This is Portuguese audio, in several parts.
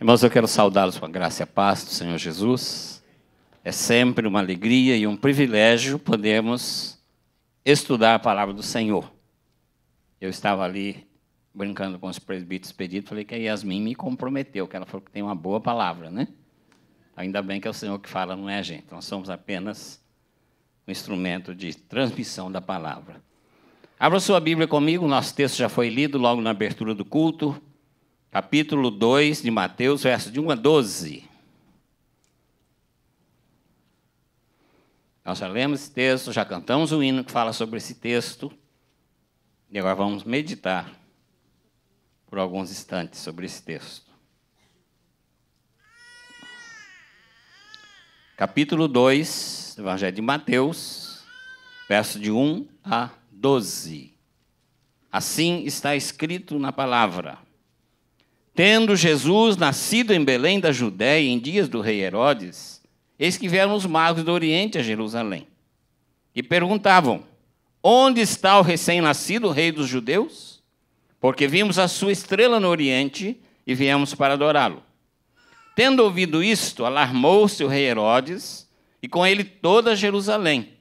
Irmãos, eu quero saudá-los com a graça e a paz do Senhor Jesus. É sempre uma alegria e um privilégio podermos estudar a palavra do Senhor. Eu estava ali brincando com os presbíteros pedidos, falei que a Yasmin me comprometeu, que ela falou que tem uma boa palavra, né? Ainda bem que é o Senhor que fala, não é a gente. Nós somos apenas um instrumento de transmissão da palavra. Abra sua Bíblia comigo, nosso texto já foi lido logo na abertura do culto capítulo 2 de Mateus, verso de 1 a 12. Nós já lemos esse texto, já cantamos o hino que fala sobre esse texto, e agora vamos meditar por alguns instantes sobre esse texto. Capítulo 2 do Evangelho de Mateus, verso de 1 a 12. Assim está escrito na palavra. Tendo Jesus nascido em Belém da Judéia, em dias do rei Herodes, eis que vieram os magos do Oriente a Jerusalém e perguntavam: Onde está o recém-nascido rei dos judeus? Porque vimos a sua estrela no Oriente e viemos para adorá-lo. Tendo ouvido isto, alarmou-se o rei Herodes e com ele toda Jerusalém.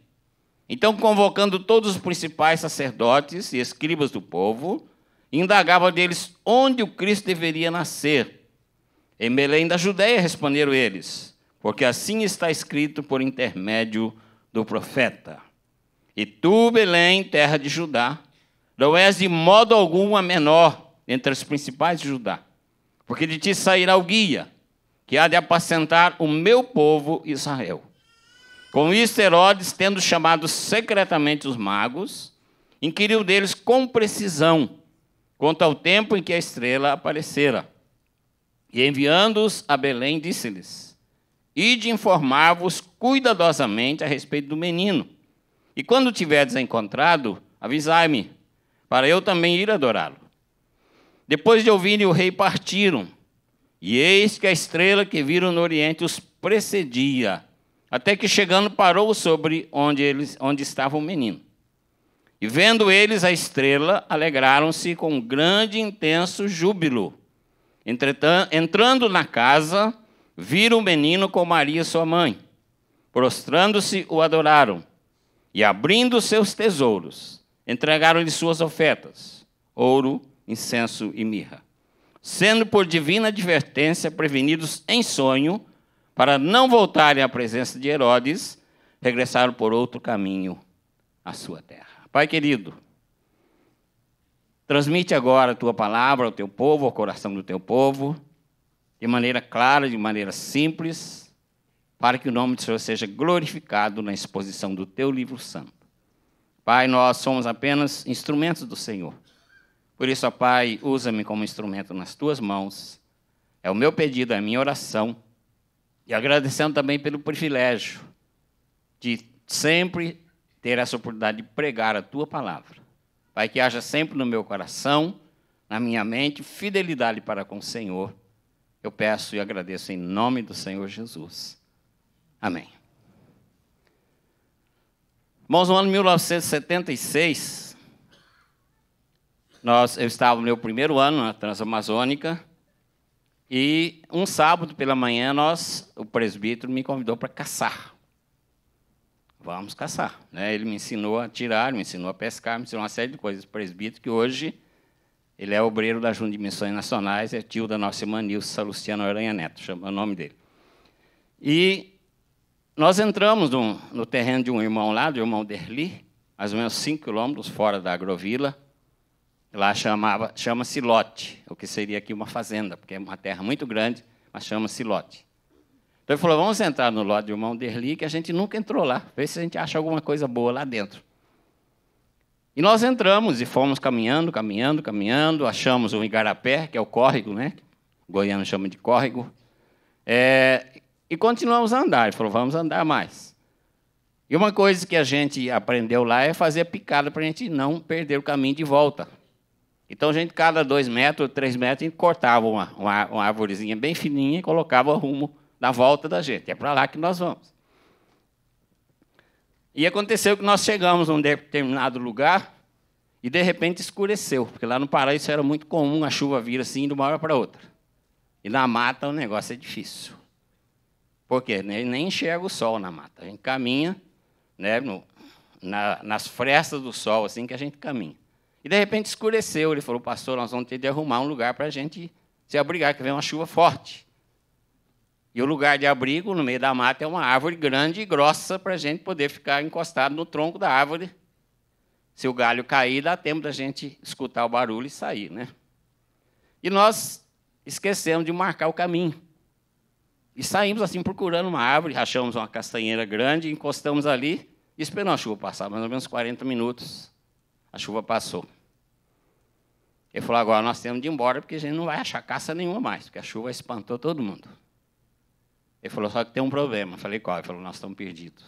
Então, convocando todos os principais sacerdotes e escribas do povo, indagava deles onde o Cristo deveria nascer. Em Belém da Judéia, responderam eles, porque assim está escrito por intermédio do profeta. E tu, Belém, terra de Judá, não és de modo algum a menor entre os principais de Judá, porque de ti sairá o guia, que há de apacentar o meu povo Israel. Com isto, Herodes, tendo chamado secretamente os magos, inquiriu deles com precisão quanto ao tempo em que a estrela aparecera. E enviando-os a Belém, disse-lhes: Ide informar-vos cuidadosamente a respeito do menino. E quando tiverdes encontrado, avisai-me, para eu também ir adorá-lo. Depois de ouvirem o rei, partiram. E eis que a estrela que viram no oriente os precedia, até que chegando parou sobre onde, eles, onde estava o menino. E vendo eles a estrela, alegraram-se com grande e intenso júbilo. Entretanto, entrando na casa, viram o menino com Maria, sua mãe. Prostrando-se, o adoraram. E abrindo seus tesouros, entregaram-lhe suas ofertas: ouro, incenso e mirra. Sendo por divina advertência prevenidos em sonho, para não voltarem à presença de Herodes, regressaram por outro caminho à sua terra. Pai querido, transmite agora a tua palavra ao teu povo, ao coração do teu povo, de maneira clara, de maneira simples, para que o nome do Senhor seja glorificado na exposição do teu livro santo. Pai, nós somos apenas instrumentos do Senhor. Por isso, ó Pai, usa-me como instrumento nas tuas mãos. É o meu pedido, é a minha oração. E agradecendo também pelo privilégio de sempre ter essa oportunidade de pregar a tua palavra. Pai, que haja sempre no meu coração, na minha mente, fidelidade para com o Senhor. Eu peço e agradeço em nome do Senhor Jesus. Amém. Irmãos, no ano de 1976, nós, eu estava no meu primeiro ano na Transamazônica, e um sábado pela manhã, nós, o presbítero me convidou para caçar vamos caçar. Né? Ele me ensinou a tirar, me ensinou a pescar, me ensinou uma série de coisas. O presbítero que hoje ele é obreiro da Junta de Missões Nacionais, é tio da nossa irmã Nilce Luciana Aranha Neto, chama é o nome dele. E nós entramos no, no terreno de um irmão lá, do irmão Derli, mais ou menos 5 quilômetros fora da agrovila. Lá chamava, chama-se lote, o que seria aqui uma fazenda, porque é uma terra muito grande, mas chama-se lote. Então ele falou: vamos entrar no lote de Mão Derli, que a gente nunca entrou lá, ver se a gente acha alguma coisa boa lá dentro. E nós entramos e fomos caminhando, caminhando, caminhando, achamos um igarapé, que é o córrego, né? O goiano chama de córrego. É, e continuamos a andar. Ele falou: vamos andar mais. E uma coisa que a gente aprendeu lá é fazer picada para a gente não perder o caminho de volta. Então a gente, cada dois metros, três metros, a gente cortava uma, uma, uma árvorezinha bem fininha e colocava rumo da volta da gente. É para lá que nós vamos. E aconteceu que nós chegamos a um determinado lugar e de repente escureceu, porque lá no Pará isso era muito comum, a chuva vir assim de uma hora para outra. E na mata o negócio é difícil. Por quê? Nem enxerga o sol na mata. A gente caminha né, no, na, nas frestas do sol, assim que a gente caminha. E de repente escureceu. Ele falou, pastor, nós vamos ter de arrumar um lugar para a gente se abrigar, que vem uma chuva forte. E o lugar de abrigo, no meio da mata, é uma árvore grande e grossa para a gente poder ficar encostado no tronco da árvore. Se o galho cair, dá tempo da gente escutar o barulho e sair. Né? E nós esquecemos de marcar o caminho. E saímos assim procurando uma árvore, rachamos uma castanheira grande, encostamos ali, esperando a chuva passar, mais ou menos 40 minutos. A chuva passou. Ele falou: agora nós temos de ir embora, porque a gente não vai achar caça nenhuma mais, porque a chuva espantou todo mundo. Ele falou, só que tem um problema. Falei, qual? Ele falou, nós estamos perdidos.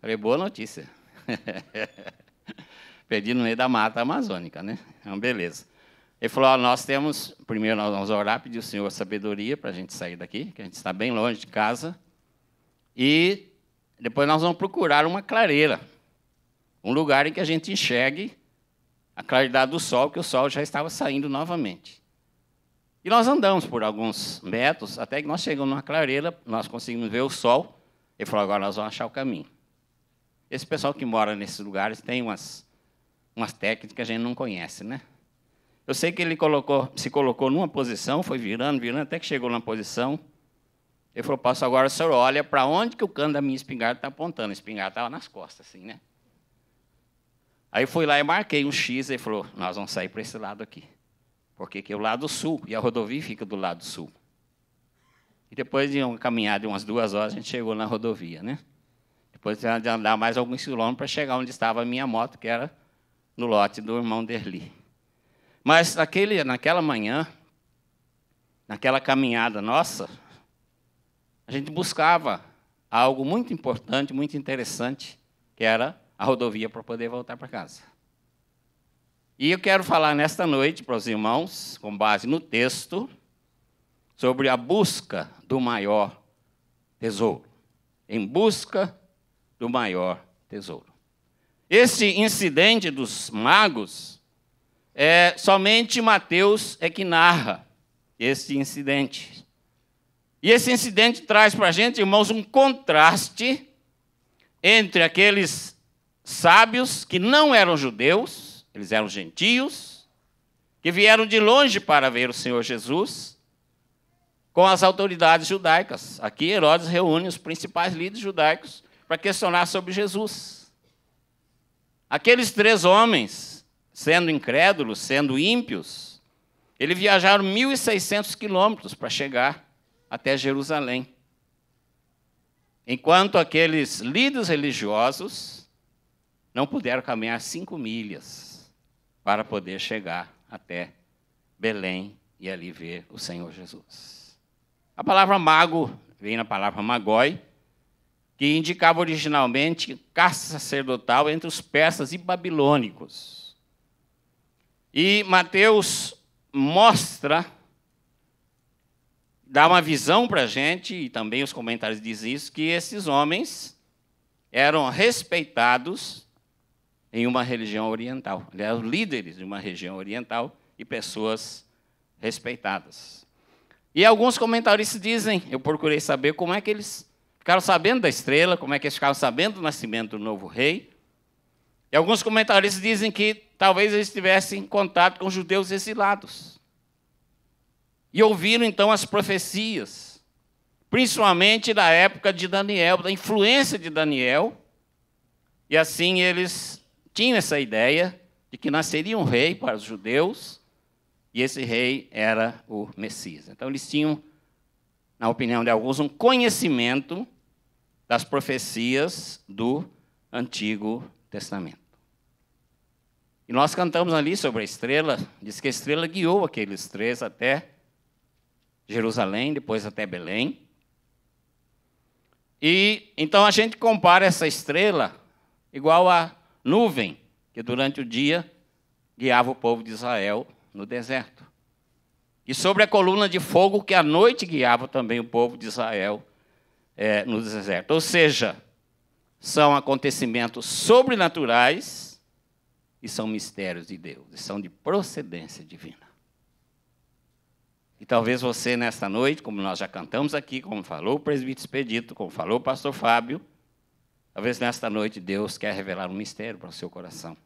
Falei, boa notícia. Perdi no meio da mata amazônica, né? É uma beleza. Ele falou, nós temos, primeiro nós vamos orar, pedir ao Senhor sabedoria para a gente sair daqui, que a gente está bem longe de casa. E depois nós vamos procurar uma clareira, um lugar em que a gente enxergue a claridade do sol, que o sol já estava saindo novamente. E nós andamos por alguns metros, até que nós chegamos numa clareira, nós conseguimos ver o sol. Ele falou, agora nós vamos achar o caminho. Esse pessoal que mora nesses lugares tem umas, umas técnicas que a gente não conhece, né? Eu sei que ele colocou, se colocou numa posição, foi virando, virando, até que chegou numa posição. Ele falou, passo agora, o senhor olha para onde que o cano da minha espingarda está apontando. A espingarda estava nas costas, assim, né? Aí fui lá e marquei um X, ele falou, nós vamos sair para esse lado aqui porque é o lado sul, e a rodovia fica do lado sul. E depois de uma caminhada de umas duas horas, a gente chegou na rodovia, né? Depois de andar mais alguns quilômetros para chegar onde estava a minha moto, que era no lote do irmão Derli. Mas naquele, naquela manhã, naquela caminhada nossa, a gente buscava algo muito importante, muito interessante, que era a rodovia para poder voltar para casa. E eu quero falar nesta noite para os irmãos, com base no texto, sobre a busca do maior tesouro. Em busca do maior tesouro. Esse incidente dos magos é somente Mateus é que narra esse incidente. E esse incidente traz para a gente, irmãos, um contraste entre aqueles sábios que não eram judeus eles eram gentios que vieram de longe para ver o Senhor Jesus com as autoridades judaicas. Aqui Herodes reúne os principais líderes judaicos para questionar sobre Jesus. Aqueles três homens, sendo incrédulos, sendo ímpios, eles viajaram 1.600 quilômetros para chegar até Jerusalém. Enquanto aqueles líderes religiosos não puderam caminhar cinco milhas para poder chegar até Belém e ali ver o Senhor Jesus. A palavra mago vem na palavra magói, que indicava originalmente caça sacerdotal entre os persas e babilônicos. E Mateus mostra, dá uma visão para a gente, e também os comentários dizem isso, que esses homens eram respeitados em uma religião oriental. Aliás, líderes de uma região oriental e pessoas respeitadas. E alguns comentaristas dizem, eu procurei saber como é que eles ficaram sabendo da estrela, como é que eles ficaram sabendo do nascimento do novo rei. E alguns comentaristas dizem que talvez eles estivessem em contato com judeus exilados. E ouviram então as profecias, principalmente da época de Daniel, da influência de Daniel. E assim eles tinham essa ideia de que nasceria um rei para os judeus e esse rei era o Messias. Então eles tinham, na opinião de alguns, um conhecimento das profecias do Antigo Testamento. E nós cantamos ali sobre a estrela, diz que a estrela guiou aqueles três até Jerusalém, depois até Belém. E então a gente compara essa estrela igual a nuvem que durante o dia guiava o povo de Israel no deserto. E sobre a coluna de fogo que à noite guiava também o povo de Israel é, no deserto. Ou seja, são acontecimentos sobrenaturais e são mistérios de Deus, e são de procedência divina. E talvez você, nesta noite, como nós já cantamos aqui, como falou o presbítero Expedito, como falou o pastor Fábio, Talvez nesta noite Deus quer revelar um mistério para o seu coração.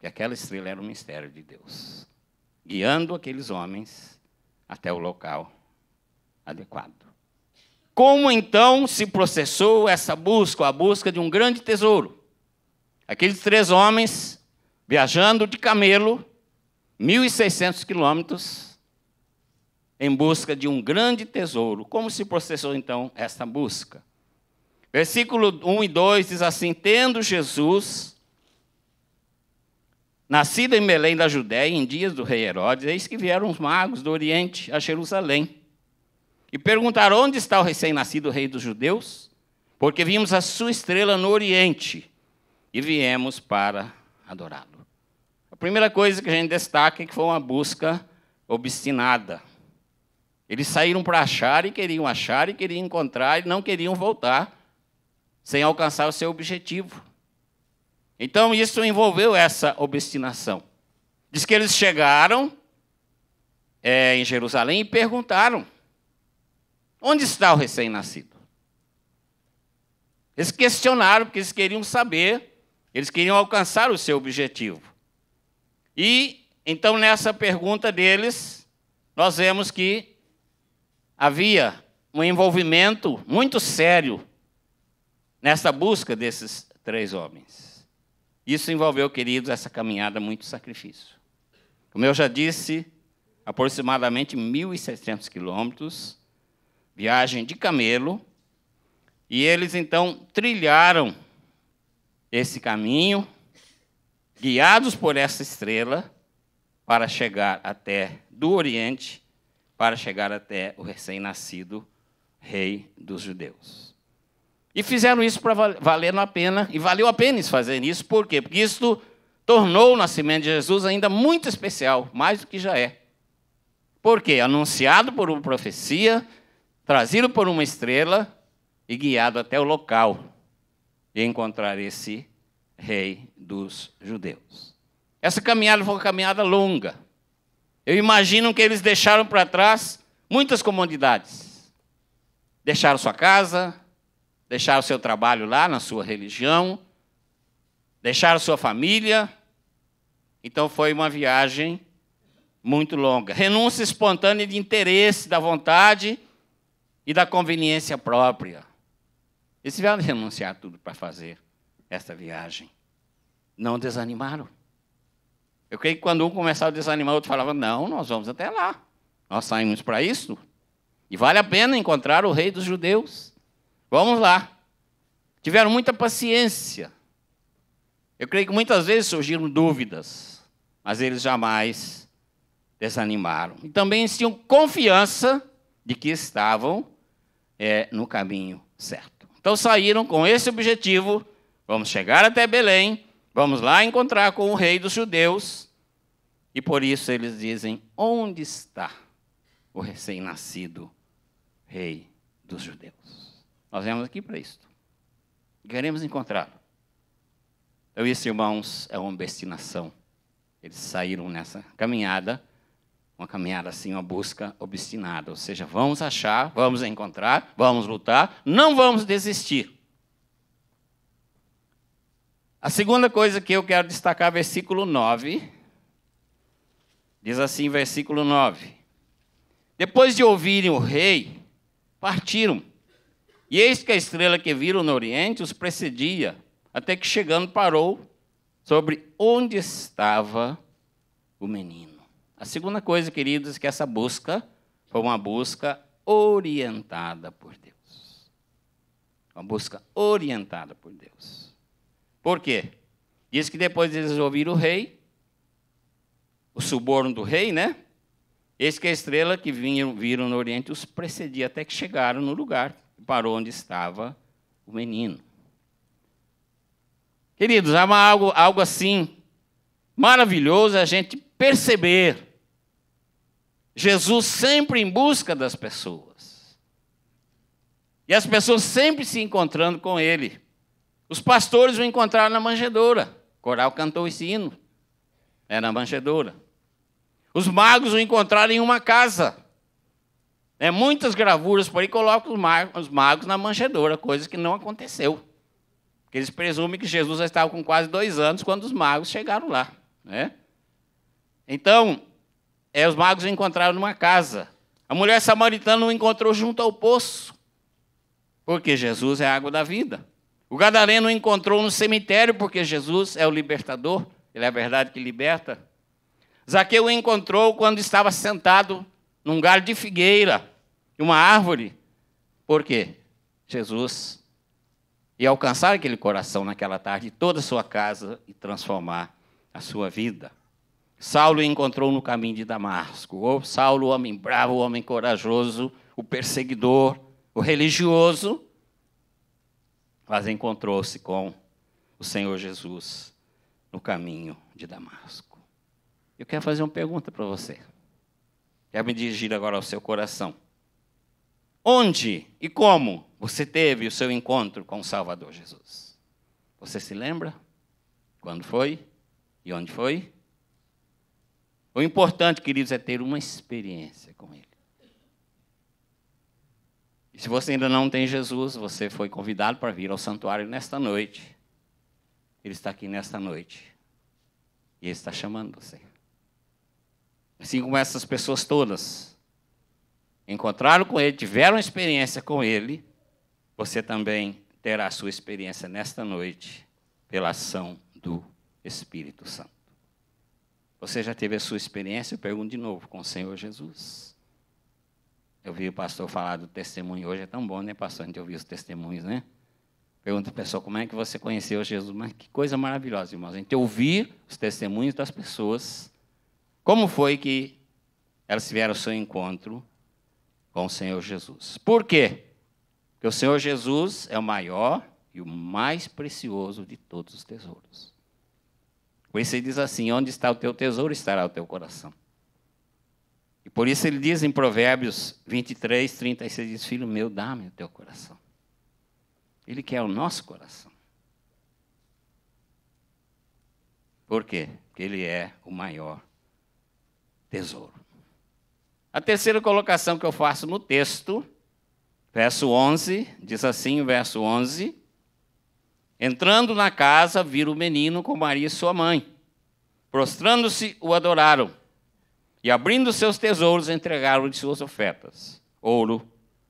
Que aquela estrela era um mistério de Deus, guiando aqueles homens até o local adequado. Como então se processou essa busca, a busca de um grande tesouro? Aqueles três homens viajando de camelo, 1.600 quilômetros, em busca de um grande tesouro. Como se processou então essa busca? Versículo 1 e 2 diz assim: Tendo Jesus, nascido em Belém da Judéia, em dias do rei Herodes, eis que vieram os magos do Oriente a Jerusalém e perguntaram: Onde está o recém-nascido rei dos judeus? Porque vimos a sua estrela no Oriente e viemos para adorá-lo. A primeira coisa que a gente destaca é que foi uma busca obstinada. Eles saíram para achar e queriam achar e queriam encontrar e não queriam voltar sem alcançar o seu objetivo. Então, isso envolveu essa obstinação. Diz que eles chegaram é, em Jerusalém e perguntaram: onde está o recém-nascido? Eles questionaram, porque eles queriam saber, eles queriam alcançar o seu objetivo. E, então, nessa pergunta deles, nós vemos que havia um envolvimento muito sério nessa busca desses três homens. Isso envolveu, queridos, essa caminhada muito sacrifício. Como eu já disse, aproximadamente 1.600 quilômetros, viagem de camelo, e eles então trilharam esse caminho, guiados por essa estrela, para chegar até do Oriente, para chegar até o recém-nascido rei dos judeus. E fizeram isso para valer a pena, e valeu a pena eles fazerem isso, por quê? Porque isto tornou o nascimento de Jesus ainda muito especial, mais do que já é. Por quê? Anunciado por uma profecia, trazido por uma estrela e guiado até o local de encontrar esse rei dos judeus. Essa caminhada foi uma caminhada longa. Eu imagino que eles deixaram para trás muitas comodidades. Deixaram sua casa, deixar o seu trabalho lá, na sua religião, deixar a sua família. Então foi uma viagem muito longa. Renúncia espontânea de interesse, da vontade e da conveniência própria. Eles tiveram de renunciar tudo para fazer esta viagem. Não desanimaram. Eu creio que quando um começava a desanimar, o outro falava: Não, nós vamos até lá. Nós saímos para isso. E vale a pena encontrar o rei dos judeus. Vamos lá. Tiveram muita paciência. Eu creio que muitas vezes surgiram dúvidas, mas eles jamais desanimaram. E também tinham confiança de que estavam é, no caminho certo. Então saíram com esse objetivo: vamos chegar até Belém, vamos lá encontrar com o rei dos judeus. E por isso eles dizem: onde está o recém-nascido rei dos judeus? Nós viemos aqui para isto. Queremos encontrá-lo. Então, isso, irmãos é, é uma obstinação. Eles saíram nessa caminhada, uma caminhada assim, uma busca obstinada. Ou seja, vamos achar, vamos encontrar, vamos lutar, não vamos desistir. A segunda coisa que eu quero destacar, versículo 9. Diz assim, versículo 9: Depois de ouvirem o rei, partiram. E eis que a estrela que viram no Oriente os precedia, até que chegando parou sobre onde estava o menino. A segunda coisa, queridos, é que essa busca foi uma busca orientada por Deus. Uma busca orientada por Deus. Por quê? Diz que depois eles ouviram o rei, o suborno do rei, né? Eis que a estrela que vinham, viram no Oriente os precedia até que chegaram no lugar parou onde estava o menino. Queridos, há algo, algo assim maravilhoso a gente perceber. Jesus sempre em busca das pessoas. E as pessoas sempre se encontrando com ele. Os pastores o encontraram na manjedoura. O coral cantou esse hino. Era na manjedoura. Os magos o encontraram em uma casa. É, muitas gravuras por aí colocam os, magos na manjedoura, coisa que não aconteceu. Eles presumem que Jesus já estava com quase dois anos quando os magos chegaram lá. Né? Então, é, os magos o encontraram numa casa. A mulher samaritana o encontrou junto ao poço, porque Jesus é a água da vida. O gadareno o encontrou no cemitério, porque Jesus é o libertador, ele é a verdade que liberta. Zaqueu o encontrou quando estava sentado num galho de figueira, de uma árvore. Por quê? Jesus ia alcançar aquele coração naquela tarde, toda a sua casa e transformar a sua vida. Saulo encontrou no caminho de Damasco. o Saulo, o homem bravo, o homem corajoso, o perseguidor, o religioso, mas encontrou-se com o Senhor Jesus no caminho de Damasco. Eu quero fazer uma pergunta para você. Quero é me dirigir agora ao seu coração. Onde e como você teve o seu encontro com o Salvador Jesus? Você se lembra? Quando foi? E onde foi? O importante, queridos, é ter uma experiência com Ele. E se você ainda não tem Jesus, você foi convidado para vir ao santuário nesta noite. Ele está aqui nesta noite. E Ele está chamando você assim como essas pessoas todas, encontraram com ele, tiveram experiência com ele, você também terá a sua experiência nesta noite pela ação do Espírito Santo. Você já teve a sua experiência? Eu pergunto de novo com o Senhor Jesus. Eu vi o pastor falar do testemunho hoje, é tão bom, né, pastor? A gente ouvir os testemunhos, né? Pergunta para pessoa como é que você conheceu Jesus. Mas que coisa maravilhosa, irmãos. A gente ouvir os testemunhos das pessoas como foi que elas tiveram o seu encontro com o Senhor Jesus? Por quê? Porque o Senhor Jesus é o maior e o mais precioso de todos os tesouros. Por isso ele diz assim: onde está o teu tesouro, estará o teu coração. E por isso ele diz em Provérbios 23, 36, diz, filho meu, dá-me o teu coração. Ele quer o nosso coração. Por quê? Porque ele é o maior tesouro. A terceira colocação que eu faço no texto, verso 11, diz assim, verso 11: Entrando na casa, viram o menino com Maria sua mãe. Prostrando-se, o adoraram. E abrindo seus tesouros, entregaram de suas ofertas: ouro,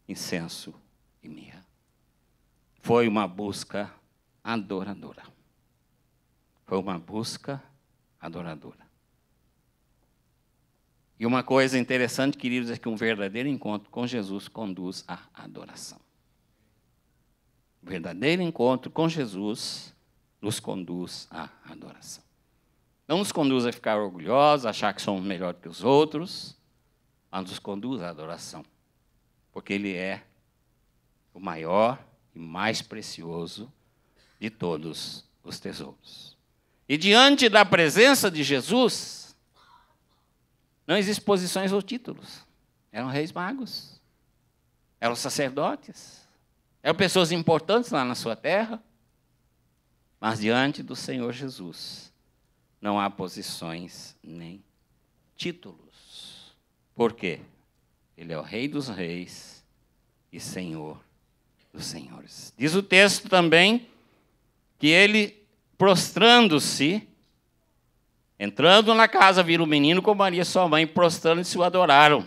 incenso e mirra. Foi uma busca adoradora. Foi uma busca adoradora. E uma coisa interessante, queridos, é que um verdadeiro encontro com Jesus conduz à adoração. O verdadeiro encontro com Jesus nos conduz à adoração. Não nos conduz a ficar orgulhosos, a achar que somos melhor que os outros, mas nos conduz à adoração. Porque Ele é o maior e mais precioso de todos os tesouros. E diante da presença de Jesus, não existem posições ou títulos. Eram reis magos. Eram sacerdotes. Eram pessoas importantes lá na sua terra. Mas diante do Senhor Jesus não há posições nem títulos. Por quê? Ele é o Rei dos Reis e Senhor dos Senhores. Diz o texto também que ele, prostrando-se, Entrando na casa, viram o menino com Maria, sua mãe, prostrando-se o adoraram.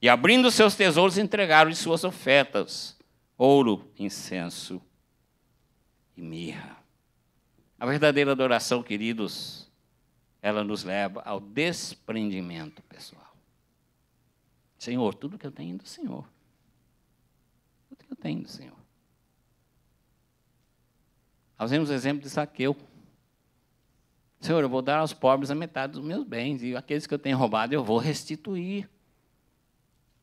E abrindo seus tesouros, entregaram-lhe suas ofertas: ouro, incenso e mirra. A verdadeira adoração, queridos, ela nos leva ao desprendimento pessoal. Senhor, tudo que eu tenho do Senhor. Tudo que eu tenho do Senhor. Nós vemos o exemplo de Saqueu. Senhor, eu vou dar aos pobres a metade dos meus bens, e aqueles que eu tenho roubado eu vou restituir.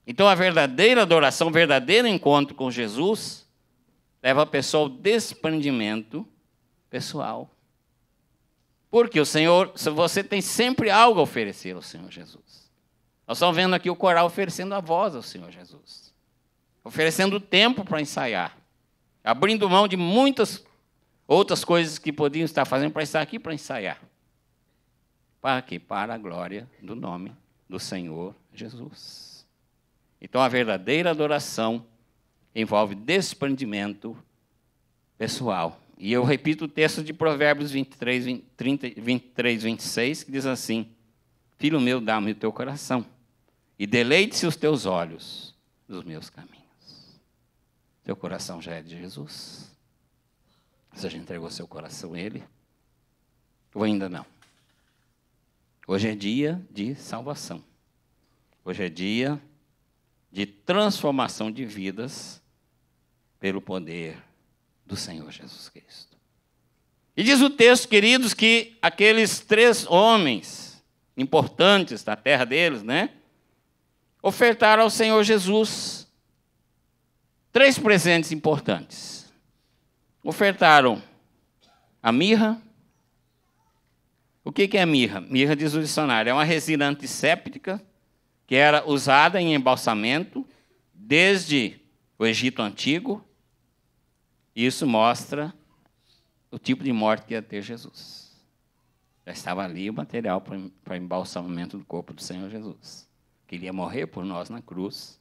Então, a verdadeira adoração, o verdadeiro encontro com Jesus, leva a pessoa ao desprendimento pessoal. Porque o Senhor, você tem sempre algo a oferecer ao Senhor Jesus. Nós estamos vendo aqui o coral oferecendo a voz ao Senhor Jesus, oferecendo tempo para ensaiar, abrindo mão de muitas Outras coisas que podiam estar fazendo para estar aqui, para ensaiar. Para quê? Para a glória do nome do Senhor Jesus. Então, a verdadeira adoração envolve desprendimento pessoal. E eu repito o texto de Provérbios 23, 20, 30, 23 26, que diz assim: Filho meu, dá-me o teu coração, e deleite-se os teus olhos nos meus caminhos. Teu coração já é de Jesus. Você já entregou seu coração a Ele? Ou ainda não? Hoje é dia de salvação. Hoje é dia de transformação de vidas pelo poder do Senhor Jesus Cristo. E diz o texto, queridos, que aqueles três homens importantes da terra deles, né? Ofertaram ao Senhor Jesus três presentes importantes. Ofertaram a mirra. O que é a mirra? Mirra, diz o dicionário, é uma resina antisséptica que era usada em embalsamento desde o Egito Antigo. Isso mostra o tipo de morte que ia ter Jesus. Já estava ali o material para o embalsamamento do corpo do Senhor Jesus. Queria morrer por nós na cruz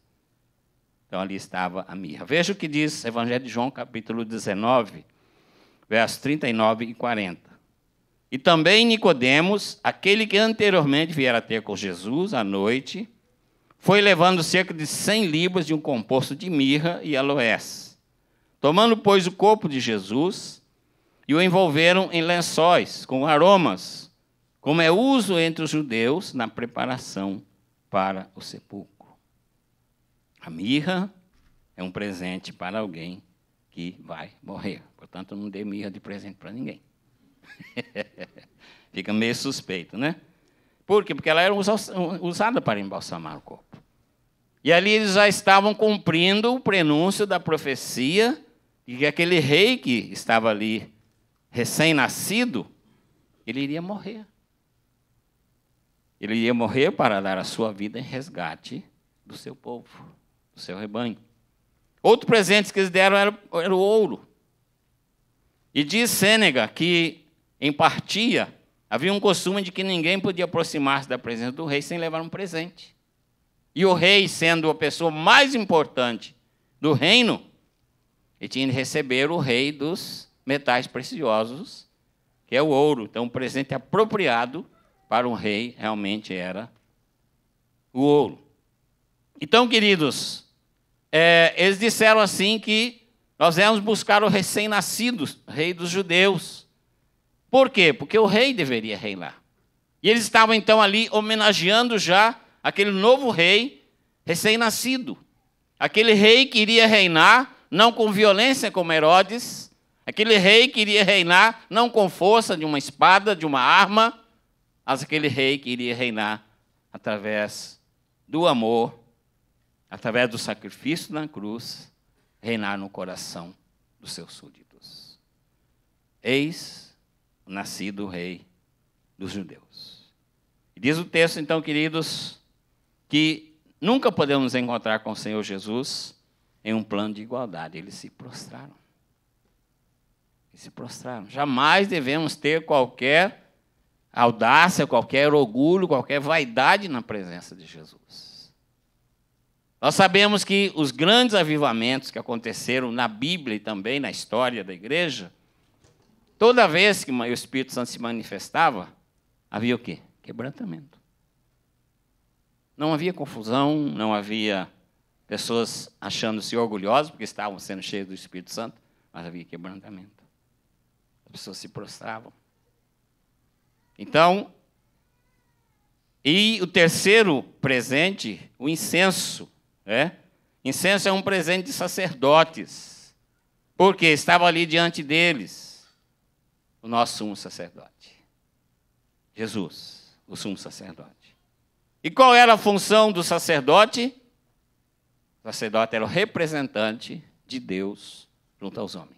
então ali estava a mirra. Veja o que diz o Evangelho de João, capítulo 19, versos 39 e 40. E também Nicodemos, aquele que anteriormente viera ter com Jesus à noite, foi levando cerca de cem libras de um composto de mirra e aloés. Tomando, pois, o corpo de Jesus, e o envolveram em lençóis com aromas, como é uso entre os judeus na preparação para o sepulcro. A mirra é um presente para alguém que vai morrer. Portanto, não dê mirra de presente para ninguém. Fica meio suspeito, né? Por quê? Porque ela era usada para embalsamar o corpo. E ali eles já estavam cumprindo o prenúncio da profecia de que aquele rei que estava ali, recém-nascido, ele iria morrer. Ele iria morrer para dar a sua vida em resgate do seu povo o seu rebanho. Outro presente que eles deram era, era o ouro. E diz Sênega que em partia havia um costume de que ninguém podia aproximar-se da presença do rei sem levar um presente. E o rei, sendo a pessoa mais importante do reino, ele tinha de receber o rei dos metais preciosos, que é o ouro. Então, um presente apropriado para um rei realmente era o ouro. Então, queridos, é, eles disseram assim que nós vamos buscar o recém-nascido, rei dos judeus. Por quê? Porque o rei deveria reinar. E eles estavam então ali homenageando já aquele novo rei recém-nascido. Aquele rei que iria reinar não com violência como Herodes, aquele rei que iria reinar não com força de uma espada, de uma arma, mas aquele rei que iria reinar através do amor através do sacrifício na cruz, reinar no coração dos seus súditos. Eis o nascido rei dos judeus. E diz o texto, então, queridos, que nunca podemos encontrar com o Senhor Jesus em um plano de igualdade. Eles se prostraram. Eles se prostraram. Jamais devemos ter qualquer audácia, qualquer orgulho, qualquer vaidade na presença de Jesus. Nós sabemos que os grandes avivamentos que aconteceram na Bíblia e também na história da igreja, toda vez que o Espírito Santo se manifestava, havia o quê? Quebrantamento. Não havia confusão, não havia pessoas achando-se orgulhosas porque estavam sendo cheias do Espírito Santo, mas havia quebrantamento. As pessoas se prostravam. Então, e o terceiro presente, o incenso. É? Incenso é um presente de sacerdotes, porque estava ali diante deles o nosso sumo sacerdote, Jesus, o sumo sacerdote. E qual era a função do sacerdote? O sacerdote era o representante de Deus junto aos homens.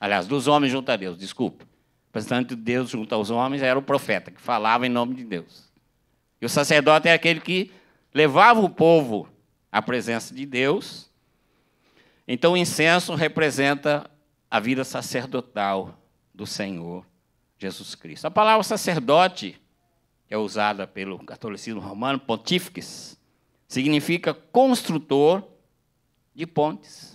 Aliás, dos homens junto a Deus, desculpa. O representante de Deus junto aos homens era o profeta, que falava em nome de Deus. E o sacerdote é aquele que levava o povo a presença de Deus. Então, o incenso representa a vida sacerdotal do Senhor Jesus Cristo. A palavra sacerdote, que é usada pelo catolicismo romano, pontífices, significa construtor de pontes.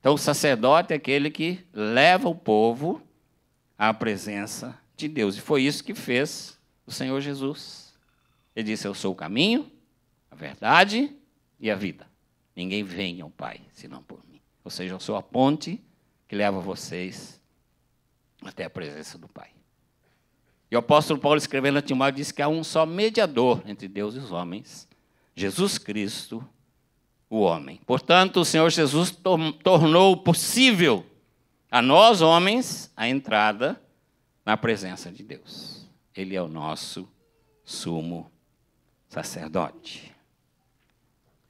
Então, o sacerdote é aquele que leva o povo à presença de Deus. E foi isso que fez o Senhor Jesus. Ele disse: Eu sou o caminho, a verdade e a vida. Ninguém vem ao Pai, senão por mim. Ou seja, eu sou a ponte que leva vocês até a presença do Pai. E o apóstolo Paulo, escrevendo a Timóteo, diz que há um só mediador entre Deus e os homens, Jesus Cristo, o homem. Portanto, o Senhor Jesus tornou possível a nós, homens, a entrada na presença de Deus. Ele é o nosso sumo sacerdote.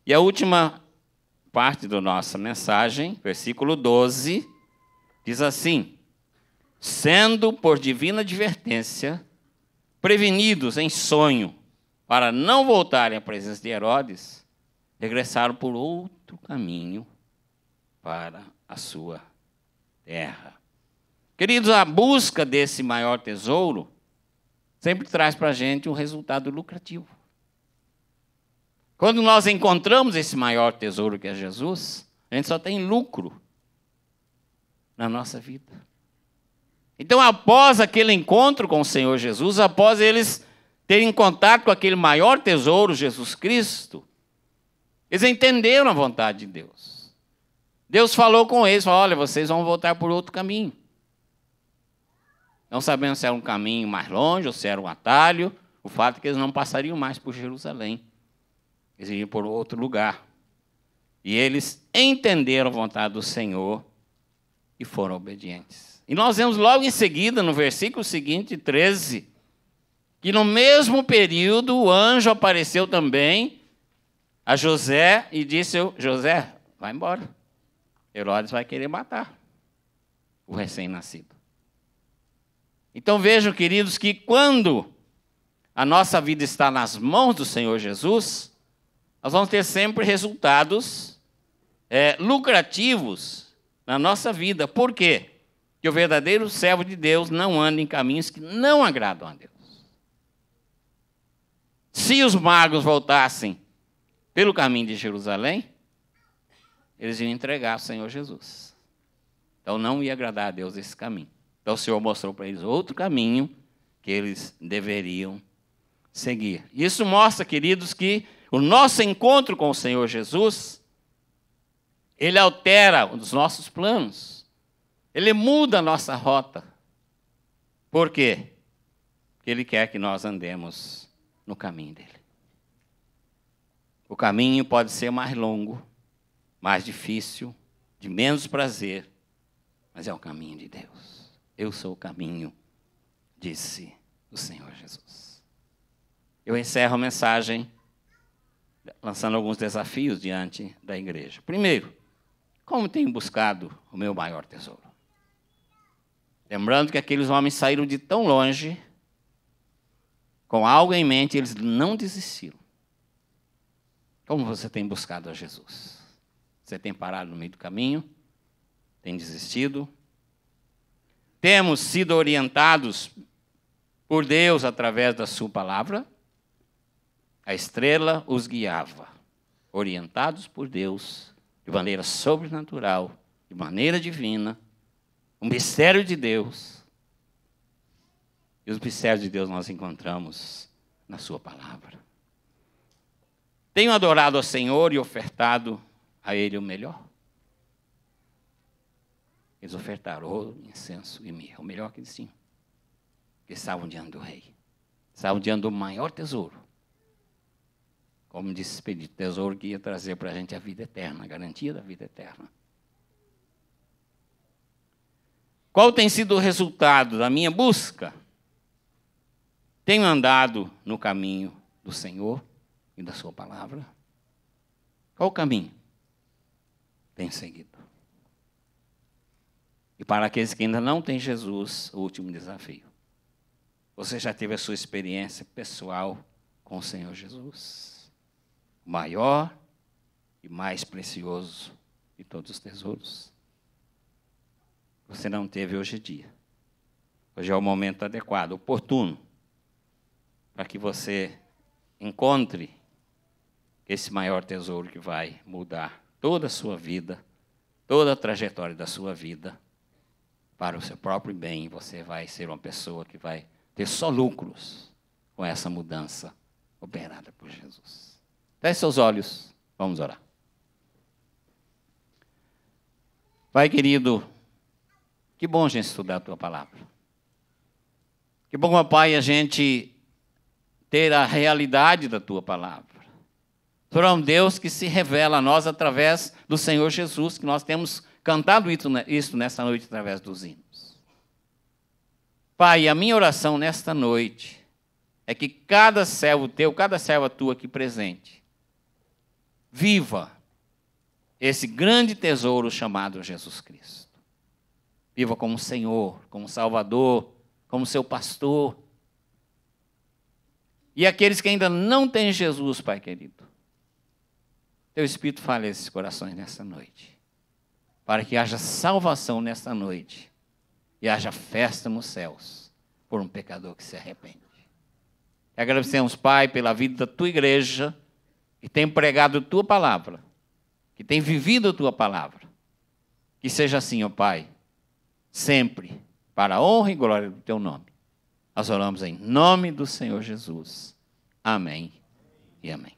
E a última parte da nossa mensagem, versículo 12, diz assim: Sendo por divina advertência prevenidos em sonho para não voltarem à presença de Herodes, regressaram por outro caminho para a sua terra. Queridos, a busca desse maior tesouro sempre traz para a gente um resultado lucrativo. Quando nós encontramos esse maior tesouro que é Jesus, a gente só tem lucro na nossa vida. Então, após aquele encontro com o Senhor Jesus, após eles terem contato com aquele maior tesouro, Jesus Cristo, eles entenderam a vontade de Deus. Deus falou com eles: falou, olha, vocês vão voltar por outro caminho. Não sabendo se era um caminho mais longe ou se era um atalho. O fato é que eles não passariam mais por Jerusalém. Eles iriam por outro lugar. E eles entenderam a vontade do Senhor e foram obedientes. E nós vemos logo em seguida, no versículo seguinte, 13, que no mesmo período o anjo apareceu também a José e disse: José, vai embora. Herodes vai querer matar o recém-nascido. Então vejam, queridos, que quando a nossa vida está nas mãos do Senhor Jesus, nós vamos ter sempre resultados é, lucrativos na nossa vida. Por quê? Que o verdadeiro servo de Deus não anda em caminhos que não agradam a Deus. Se os magos voltassem pelo caminho de Jerusalém, eles iam entregar ao Senhor Jesus. Então não ia agradar a Deus esse caminho. Então o Senhor mostrou para eles outro caminho que eles deveriam seguir. Isso mostra, queridos, que o nosso encontro com o Senhor Jesus, ele altera os nossos planos. Ele muda a nossa rota. Por quê? Porque ele quer que nós andemos no caminho dele. O caminho pode ser mais longo, mais difícil, de menos prazer, mas é o caminho de Deus. Eu sou o caminho, disse o Senhor Jesus. Eu encerro a mensagem lançando alguns desafios diante da igreja. Primeiro, como tenho buscado o meu maior tesouro? Lembrando que aqueles homens saíram de tão longe, com algo em mente, eles não desistiram. Como você tem buscado a Jesus? Você tem parado no meio do caminho? Tem desistido? Temos sido orientados por Deus através da Sua palavra? A estrela os guiava, orientados por Deus, de maneira sobrenatural, de maneira divina, o mistério de Deus. E os mistérios de Deus nós encontramos na Sua palavra. Tenho adorado ao Senhor e ofertado a Ele o melhor. Eles ofertaram ouro, oh, incenso e mirra, o melhor que eles tinham. Porque estavam diante do rei. Estavam diante do maior tesouro como disse Expedito Tesouro, que ia trazer para a gente a vida eterna, a garantia da vida eterna. Qual tem sido o resultado da minha busca? Tenho andado no caminho do Senhor e da Sua palavra? Qual o caminho? Tenho seguido. E para aqueles que ainda não têm Jesus, o último desafio. Você já teve a sua experiência pessoal com o Senhor Jesus? maior e mais precioso de todos os tesouros. Você não teve hoje dia. Hoje é o momento adequado, oportuno, para que você encontre esse maior tesouro que vai mudar toda a sua vida, toda a trajetória da sua vida para o seu próprio bem. Você vai ser uma pessoa que vai ter só lucros com essa mudança operada por Jesus. Feche seus olhos, vamos orar. Pai querido, que bom, a gente, estudar a tua palavra. Que bom, Pai, a gente ter a realidade da tua palavra. Tu é um Deus que se revela a nós através do Senhor Jesus, que nós temos cantado né, isso nessa noite através dos hinos. Pai, a minha oração nesta noite é que cada servo teu, cada serva tua aqui presente, Viva esse grande tesouro chamado Jesus Cristo. Viva como Senhor, como Salvador, como seu pastor. E aqueles que ainda não têm Jesus, Pai querido, teu Espírito fale esses corações nessa noite, para que haja salvação nessa noite e haja festa nos céus por um pecador que se arrepende. Agradecemos, Pai, pela vida da tua igreja que tem pregado tua palavra, que tem vivido tua palavra. Que seja assim, ó Pai, sempre, para a honra e glória do teu nome. Nós oramos em nome do Senhor Jesus. Amém e amém.